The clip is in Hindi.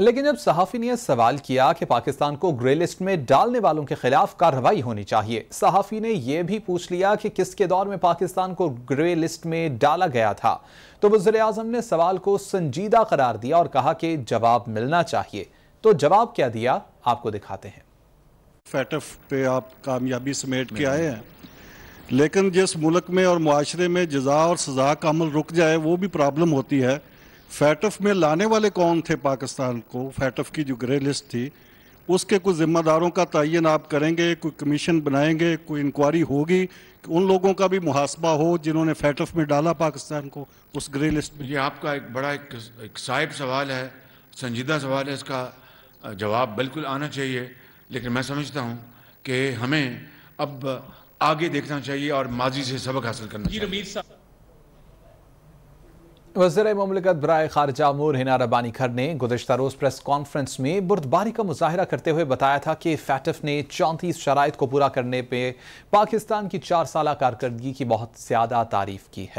लेकिन जब सहाफ़ी ने सवाल किया कि पाकिस्तान को ग्रे लिस्ट में डालने वालों के खिलाफ कार्रवाई होनी चाहिए सहाफ़ी ने यह भी पूछ लिया कि किसके दौर में पाकिस्तान को ग्रे लिस्ट में डाला गया था तो वजर अजम ने सवाल को संजीदा करार दिया और कहा कि जवाब मिलना चाहिए तो जवाब क्या दिया आपको दिखाते हैं पे आप कामयाबी समेट के आए हैं लेकिन जिस मुल्क में और माशरे में जजा और सजा का अमल रुक जाए वो भी प्रॉब्लम होती है फैटफ में लाने वाले कौन थे पाकिस्तान को फैटफ की जो ग्रे लिस्ट थी उसके कुछ जिम्मेदारों का तयन आप करेंगे कोई कमीशन बनाएंगे कोई इंक्वायरी होगी कि उन लोगों का भी मुहासबा हो जिन्होंने फैटफ में डाला पाकिस्तान को उस ग्रे लिस्ट में ये आपका एक बड़ा एक, एक साहिब सवाल है संजीदा सवाल है इसका जवाब बिल्कुल आना चाहिए लेकिन मैं समझता हूँ कि हमें अब आगे देखना चाहिए और माजी से सबक हासिल करना चाहिए वजर ममलिकत ब्राय खारजा मोर हिना रबानी खर ने गुजशत रोज़ प्रेस कॉन्फ्रेंस में बुर्दबारी का मुजाहरा करते हुए बताया था कि फैटफ ने चौंतीस शराइ को पूरा करने पर पाकिस्तान की चार साल कारकर्दगी की बहुत ज़्यादा तारीफ की है